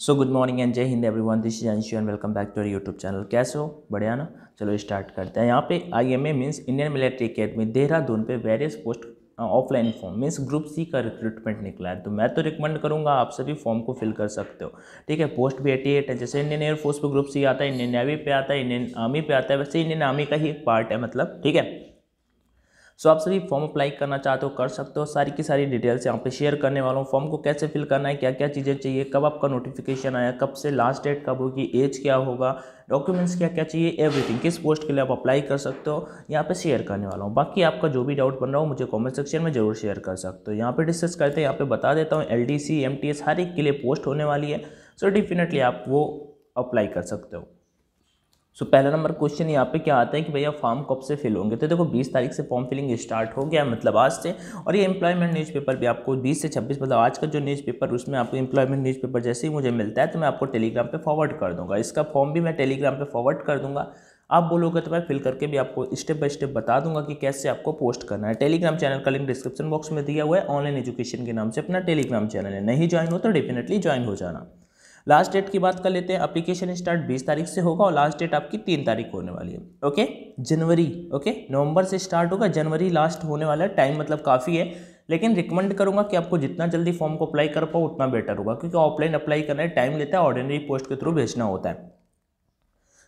so good morning and Jai Hind everyone this is Anshu and welcome back to our YouTube channel कैसे हो बढ़िया ना चलो स्टार्ट करते हैं यहाँ पे I M A means Indian Military Academy Dehradun पे various post offline form means group C का रिक्रूटमेंट निकला है तो मैं तो रिकमेंड करूँगा आप सभी फॉर्म को फिल कर सकते हो ठीक है पोस्ट भी एटी एट है जैसे इंडियन एयरफोर्स पर ग्रुप सी आता है इंडियन नेवी पे आता है इंडियन आर्मी पे आता है वैसे इंडियन आर्मी का ही एक पार्ट है मतलब ठीक है सो आप सभी फॉर्म अप्लाई करना चाहते हो कर सकते हो सारी की सारी डिटेल्स यहाँ पे शेयर करने वाला हूँ फॉर्म को कैसे फिल करना है क्या क्या चीज़ें चाहिए कब आपका नोटिफिकेशन आया कब से लास्ट डेट कब होगी एज क्या होगा डॉक्यूमेंट्स क्या क्या चाहिए एवरीथिंग किस पोस्ट के लिए आप अप्लाई कर सकते हो यहाँ पे शेयर करने वाला हूँ बाकी आपका जो भी डाउट बन रहा हो मुझे कमेंट सेक्शन में जरूर शेयर कर सकते हो यहाँ पे डिस्कस करते हैं यहाँ पे बता देता हूँ L D C M T S हर एक के लिए पोस्ट होने वाली है सो so डेफिनेटली आप वो अप्लाई कर सकते हो सो so, पहला नंबर क्वेश्चन यहाँ पे क्या आता है कि भैया फॉर्म कब से फिल होंगे तो देखो 20 तारीख से फॉर्म फिलिंग स्टार्ट हो गया मतलब आज से और ये एम्प्लॉयमेंट न्यूज़पेपर भी आपको 20 से 26 मतलब आज का जो न्यूज़पेपर उसमें आपको एम्प्लॉयमेंट न्यूज़पेपर जैसे ही मुझे मिलता है तो मैं आपको टेलीग्राम पर फॉरवर्ड कर दूँगा इसका फॉर्म भी मैं टेलीग्राम पर फॉरवर्ड कर दूँगा आप बोलोगे तो मैं फिल करके भी आपको स्टेप बाय स्टेप बता दूंगा कि कैसे आपको पोस्ट करना है टेलीग्राम चैनल का लिंक डिस्क्रिप्शन बॉक्स में दिया हुआ है ऑनलाइन एजुकेशन के नाम से अपना टेलीग्राम चैनल है नहीं ज्वाइन हो तो डेफिनेटली ज्वाइन हो जाना लास्ट डेट की बात कर लेते हैं अप्लीकेशन स्टार्ट बीस तारीख से होगा और लास्ट डेट आपकी तीन तारीख होने वाली है ओके जनवरी ओके नवंबर से स्टार्ट होगा जनवरी लास्ट होने वाला है टाइम मतलब काफ़ी है लेकिन रिकमेंड करूंगा कि आपको जितना जल्दी फॉर्म को अप्लाई कर पाओ उतना बेटर होगा क्योंकि ऑफलाइन अप्लाई करने टाइम लेता है ऑर्डिनरी पोस्ट के थ्रू भेजना होता है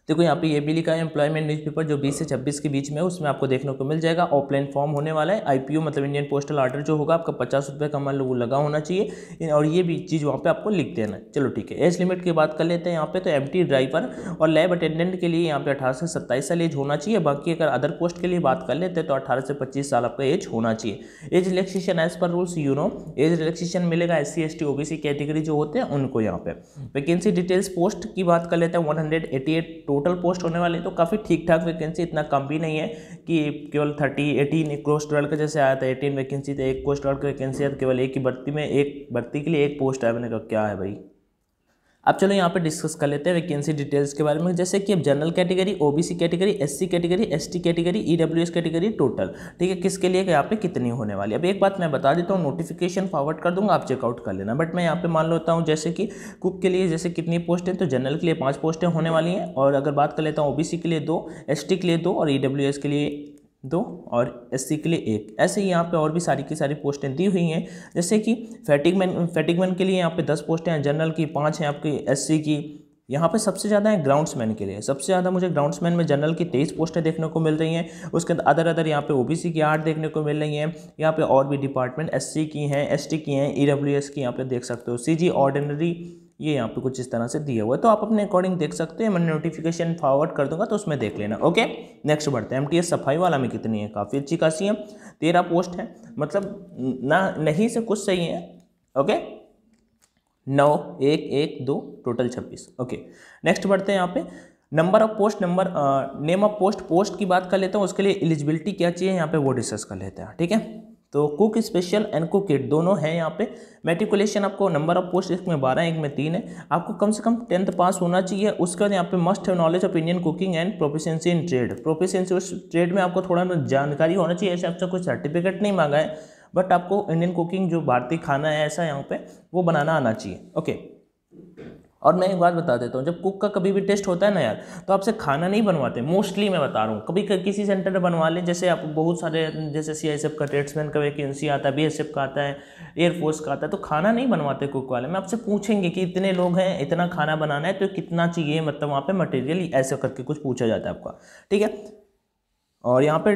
देखो यहाँ पे ये भी लिखा है एम्प्लॉयमेंट न्यूज़पेपर जो 20 से 26 के बीच में उसमें आपको देखने को मिल जाएगा ऑफलाइन फॉर्म होने वाला है आईपीओ मतलब इंडियन पोस्टल आर्डर जो होगा आपका पचास रुपये का मान लो वो लगा होना चाहिए और ये भी चीज़ वहाँ पे आपको लिख देना है चलो ठीक है एज लिमिट की बात कर लेते हैं यहाँ पे तो एम ड्राइवर और लैब अटेंडेंट के लिए यहाँ पे अठारह से सत्ताईस साल एज होना चाहिए बाकी अगर अदर पोस्ट के लिए बात कर लेते हैं तो अठारह से पच्चीस साल आपका एज होना चाहिए एज रिलेक्सेशन एज पर rules you know age relaxation मिलेगा S C S T OBC category जो होते हैं उनको यहाँ पे वैकेंसी डिटेल्स पोस्ट की बात कर लेते हैं वन टोटल पोस्ट होने वाले तो काफ़ी ठीक ठाक वैकेंसी इतना कम भी नहीं है कि केवल थर्टी एटीन एक कोस्ट वर्ल्ड का जैसे आया था एटीन वैकेंसी थे एक कोस्ट वर्ल्ड की वैकेंसी है तो केवल एक ही भर्ती में एक भर्ती के लिए एक पोस्ट आया मैंने कहा क्या है भाई अब चलो यहाँ पे डिस्कस कर लेते हैं वैकेंसी डिटेल्स के बारे में जैसे कि अब general category OBC category SC category ST category EWS category total ठीक है किसके लिए यहाँ पे कितनी होने वाली अब एक बात मैं बता देता हूँ नोटिफिकेशन फॉरवर्ड कर दूंगा आप चेकआउट कर लेना बट मैं यहाँ पे मान लेता हूँ जैसे कि कुक के लिए जैसे कितनी पोस्ट है तो जनरल के लिए पाँच पोस्टें होने वाली हैं और अगर बात कर लेता हूँ ओ के लिए दो एस के लिए दो और ई e के लिए दो और एससी के लिए एक ऐसे ही यहाँ पे और भी सारी की सारी पोस्टें दी हुई हैं जैसे कि फैटिकमैन फैटिकमैन के लिए यहाँ पे दस पोस्टें हैं जनरल की पाँच हैं आपकी एससी की यहाँ पे सबसे ज़्यादा है ग्राउंड्समैन के लिए सबसे ज़्यादा मुझे ग्राउंड्समैन में जनरल की तेईस पोस्टें देखने को मिल रही हैं उसके अंदर अदर अदर यहाँ पे ओबीसी की आठ देखने को मिल रही हैं यहाँ पे और भी डिपार्टमेंट एससी की हैं एसटी की हैं ईडब्ल्यूएस की यहाँ पे देख सकते हो सीजी ऑर्डिनरी ये यहाँ पे कुछ इस तरह से दिया हुआ है तो आप अपने अकॉर्डिंग देख सकते हैं मैं नोटिफिकेशन फॉरवर्ड कर दूंगा तो उसमें देख लेना ओके नेक्स्ट बढ़ते हैं एम सफाई वाला में कितनी है काफ़ी अच्छी खासी है तेरह पोस्ट है मतलब ना नहीं से कुछ सही है ओके नौ एक एक दो टोटल छब्बीस ओके नेक्स्ट बढ़ते हैं यहाँ पे number of post number name of post post की बात कर लेते हैं उसके लिए एलिजिबिलिटी क्या चाहिए यहाँ पे वो डिस्कस कर लेते हैं ठीक है तो cook special and cook kit दोनों हैं यहाँ पे मेट्रिकुलेशन आपको नंबर ऑफ पोस्ट एक में बारह एक में तीन है आपको कम से कम टेंथ पास होना चाहिए उसके बाद यहाँ पे मस्ट है knowledge of Indian cooking and proficiency in trade proficiency उस ट्रेड में आपको थोड़ा जानकारी होना चाहिए ऐसे आपसे कोई सर्टिफिकेट नहीं मांगा है बट आपको इंडियन कुकिंग जो भारतीय खाना है ऐसा यहाँ पर वो बनाना आना चाहिए ओके और मैं एक बात बता देता हूँ जब कुक का कभी भी टेस्ट होता है ना यार तो आपसे खाना नहीं बनवाते मोस्टली मैं बता रहा हूँ कभी किसी सेंटर में बनवा लें जैसे आप बहुत सारे जैसे सी आई एस एफ का ट्रेड्समैन का वैकेंसी आता है बी एस एफ का आता है एयरफोर्स का आता है तो खाना नहीं बनवाते कुक वाले मैं आपसे पूछेंगे कि इतने लोग हैं इतना खाना बनाना है तो कितना चाहिए मतलब वहाँ पर मटेरियल ऐसे करके कुछ पूछा जाता है आपका ठीक है और यहाँ पे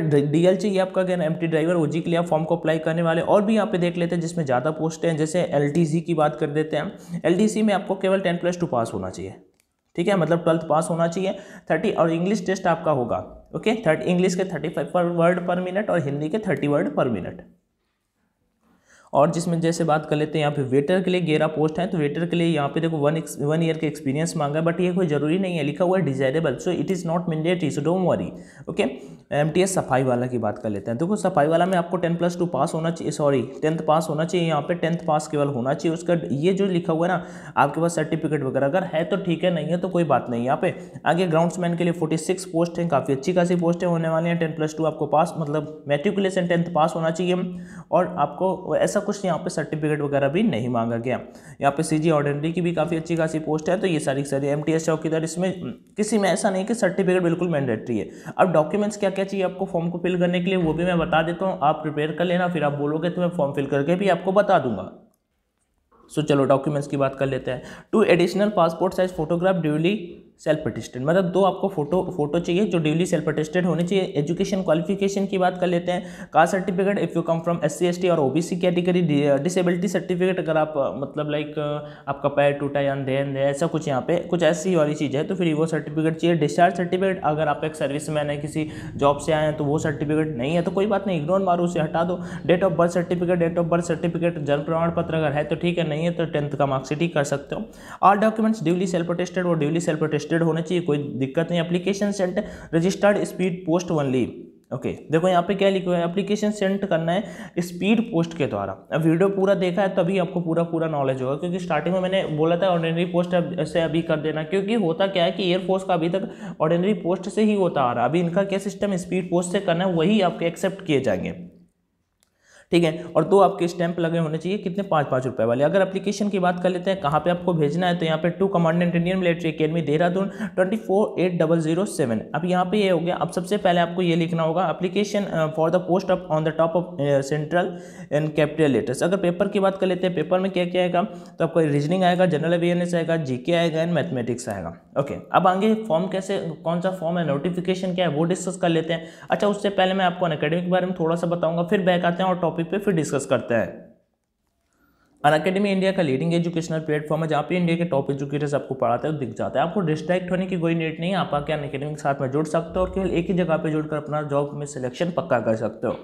एल चाहिए आपका एम टी ड्राइवर जी के लिए आप फॉर्म को अप्लाई करने वाले और भी यहाँ पे देख लेते हैं जिसमें ज़्यादा पोस्ट हैं जैसे सी की बात कर देते हैं सी में आपको केवल टेन प्लस टू पास होना चाहिए ठीक है मतलब ट्वेल्थ पास होना चाहिए थर्टी और इंग्लिश टेस्ट आपका होगा ओके थर्ट इंग्लिश के थर्टी फाइव पर वर्ड पर मिनट और हिंदी के थर्टी वर्ड पर मिनट और जिसमें जैसे बात कर लेते हैं यहाँ पे वेटर के लिए गेरा पोस्ट है तो वेटर के लिए यहाँ पे देखो वन वन ईयर के एक्सपीरियंस मांगा है बट ये कोई जरूरी नहीं है लिखा हुआ है desirable so it is not mandatory so don't worry okay M सफाई वाला की बात कर लेते हैं देखो सफाई वाला में आपको टेन प्लस टू पास होना चाहिए सॉरी टेंथ पास होना चाहिए यहाँ पे टेंथ पास केवल होना चाहिए उसका ये जो लिखा हुआ है ना आपके पास सर्टिफिकेट वगैरह अगर है तो ठीक है नहीं है तो कोई बात नहीं यहाँ पे आगे ग्राउंड्समैन के लिए फोर्टी सिक्स पोस्ट हैं काफ़ी अच्छी खासी पोस्टें होने वाली हैं टेन प्लस टू आपको पास मतलब मेट्रिकुलेशन टेंथ पास होना चाहिए और आपको ऐसा कुछ यहाँ पे सर्टिफिकेट वगैरह भी नहीं मांगा गया यहाँ पे सी जी ऑर्डिनरी की भी काफ़ी अच्छी खासी पोस्ट है तो ये सारी सारी एम टी एस चौकीदार इसमें हम्म, किसी में ऐसा नहीं कि सर्टिफिकेट बिल्कुल मैंडेटरी है अब डॉक्यूमेंट्स क्या क्या चाहिए आपको फॉर्म को फिल करने के लिए वो भी मैं बता देता हूँ आप प्रिपेयर कर लेना फिर आप बोलोगे तो मैं फॉर्म फिल करके भी आपको बता दूंगा सो चलो डॉक्यूमेंट्स की बात कर लेते हैं two additional passport size photograph duly self attested मतलब दो आपको फोटो फोटो चाहिए जो ड्यूली सेल्फ अटेस्टेड होने चाहिए एजुकेशन क्वालिफिकेशन की बात कर लेते हैं caste certificate if you come from S C और ओ कैटेगरी डिसेबिलिटी सर्टिफिकेट अगर आप मतलब लाइक आपका पैर टूटा या देन दे ऐसा कुछ यहाँ पे कुछ ऐसी वाली चीज़ है तो फिर वो सर्टिफिकेट चाहिए डिस्चार्ज सर्टिफिकेट अगर आप एक सर्विस मैन है किसी जॉब से आए हैं तो वो सर्टिफिकेट नहीं है तो कोई बात नहीं इग्नोर मारो उसे हटा दो date of birth certificate date of birth certificate जन्म प्रमाण पत्र अगर है तो ठीक है नहीं है तो टेंथ का मार्कशीट ही कर सकते हो all documents duly self attested और ड्यूली सेल्फ अटेस्टेड रजिस्टर्ड होना चाहिए कोई दिक्कत नहीं application sent registered speed post only okay okay, देखो यहाँ पे क्या लिखा हुआ है एप्लीकेशन सेंड करना है स्पीड पोस्ट के द्वारा अब वीडियो पूरा देखा है तभी आपको पूरा पूरा नॉलेज होगा क्योंकि स्टार्टिंग में मैंने बोला था ऑर्डिनरी पोस्ट से अभी कर देना क्योंकि होता क्या है कि एयरफोर्स का अभी तक ऑर्डिनरी पोस्ट से ही होता आ रहा है अभी इनका क्या सिस्टम स्पीड पोस्ट से करना है वही आपके एक्सेप्ट किए जाएंगे ठीक है और दो आपके स्टैंप लगे होने चाहिए कितने पाँच पाँच रुपए वाले अगर एप्लीकेशन की बात कर लेते हैं कहाँ पे आपको भेजना है तो यहाँ पे to commandant Indian Military Academy Dehradun twenty four eight double zero seven अब यहाँ पे ये हो गया अब सबसे पहले आपको ये लिखना होगा application for the post of on the top of central and capital letters अगर पेपर की बात कर लेते हैं पेपर में क्या क्या आएगा तो आपका रीजनिंग आएगा जनरल अवेयरनेस आएगा जीके आएगा एंड मैथमेटिक्स आएगा ओके अब आगे फॉर्म कैसे कौन सा फॉर्म है नोटिफिकेशन क्या है वो डिस्कस कर लेते हैं अच्छा उससे पहले मैं आपको अकेडमी के बारे में थोड़ा सा बताऊंगा फिर बैक आते हैं और टॉपिक टॉपिक पे फिर डिस्कस करते हैं अन अकेडमी इंडिया का लीडिंग एजुकेशनल प्लेटफॉर्म है जहाँ पे इंडिया के टॉप एजुकेटर्स आपको पढ़ाते हैं दिख जाता है आपको डिस्ट्रैक्ट होने की कोई नीड नहीं आप आके अन अकेडमी के साथ में जुड़ सकते हो और केवल एक ही जगह पर जुड़कर अपना जॉब में सिलेक्शन पक्का कर सकते हो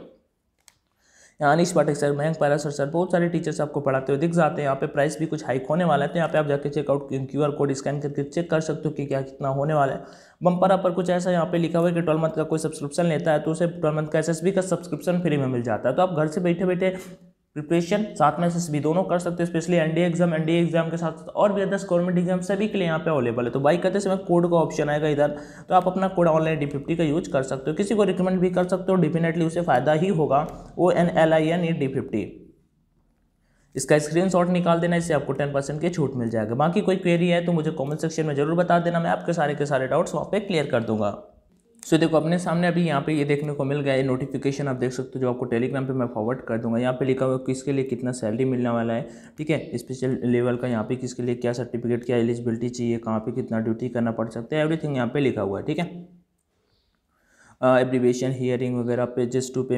यहाँ अनिश पाठक सर मयंक पारा सर सर बहुत सारे टीचर्स आपको पढ़ाते हुए दिख जाते हैं यहाँ पे प्राइस भी कुछ हाइक होने वाला है तो यहाँ पे आप जाके checkout Q R code scan करके चेक कर सकते हो कि क्या कितना होने वाला है बम्पर पर कुछ ऐसा यहाँ पे लिखा हुआ है कि ट्वेल्व मंथ का कोई सब्सक्रिप्शन लेता है तो उसे ट्वेल्व मंथ का एस का सब्सक्रिप्शन फ्री में मिल जाता है तो आप घर से बैठे बैठे प्रिपरेशन साथ में एस भी दोनों कर सकते हो specially NDA exam NDA exam के साथ साथ और भी अदर्स गवर्नमेंट एग्जाम सभी के लिए यहाँ पे अवेलेबल है तो बाई करते समय कोड का ऑप्शन आएगा इधर तो आप अपना कोड ऑनलाइन डी फिफ्टी का यूज कर सकते हो किसी को रिकमेंड भी कर सकते हो डेफिनेटली उसे फायदा ही होगा O N L I N E D fifty इसका स्क्रीनशॉट निकाल देना इससे आपको टेन परसेंट की छूट मिल जाएगा बाकी कोई क्वेरी है तो मुझे कमेंट सेक्शन में जरूर बता देना मैं आपके सारे के सारे डाउट्स वहाँ पे क्लियर कर दूंगा सो देखो अपने सामने अभी यहाँ पे ये देखने को मिल गया है नोटिफिकेशन आप देख सकते हो जो आपको टेलीग्राम पे मैं फॉरवर्ड कर दूंगा यहाँ पे लिखा हुआ किसके लिए कितना सैलरी मिलने वाला है ठीक है स्पेशल लेवल का यहाँ पे किसके लिए क्या सर्टिफिकेट क्या एलिजिबिलिटी चाहिए कहाँ पे कितना ड्यूटी करना पड़ सकता है एवरीथिंग यहाँ पे लिखा हुआ है ठीक है एब्रीवेशन हियरिंग वगैरह पे जिस टू पे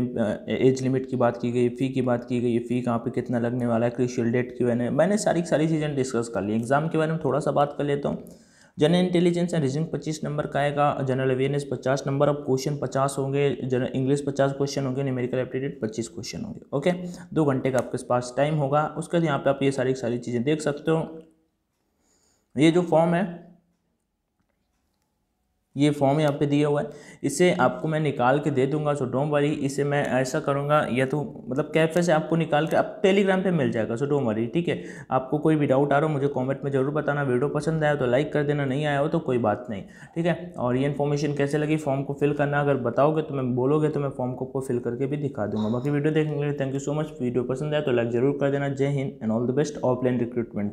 एज लिमिट की बात की गई फ़ी की बात की गई फ़ी कहाँ पे कितना लगने वाला है क्रिशियल डेट की मैंने मैंने सारी सारी चीज़ें डिस्कस कर ली एग्ज़ाम के बारे में थोड़ा सा बात कर लेता हूँ जनरल इंटेलिजेंस एंड रीजनिंग पच्चीस नंबर का आएगा जनरल अवेयरनेस पचास नंबर अब क्वेश्चन पचास होंगे जनरल इंग्लिश पचास क्वेश्चन होंगे न्यूमेरिकल एप्टीट्यूड पच्चीस क्वेश्चन होंगे ओके दो घंटे का आपके पास टाइम होगा उसके बाद यहाँ पे आप ये सारी सारी चीज़ें देख सकते हो ये जो फॉर्म है ये फॉर्म यहाँ पे दिया हुआ है इसे आपको मैं निकाल के दे दूंगा सो डोंट वरी इसे मैं ऐसा करूँगा या तो मतलब कैफे से आपको निकाल के आप टेलीग्राम पे मिल जाएगा सो डोंट वरी ठीक है आपको कोई भी डाउट आ रहा हो मुझे कमेंट में ज़रूर बताना वीडियो पसंद आया तो लाइक कर देना नहीं आया हो तो कोई बात नहीं ठीक है और ये इन्फॉर्मेशन कैसे लगी फॉर्म को फिल करना अगर बताओगे तो मैं बोलोगे तो मैं फॉर्म को आपको फिल करके भी दिखा दूंगा बाकी वीडियो देखने के लिए thank you so much video पसंद आया तो लाइक ज़रूर कर देना जय हिंद and all the best offline recruitment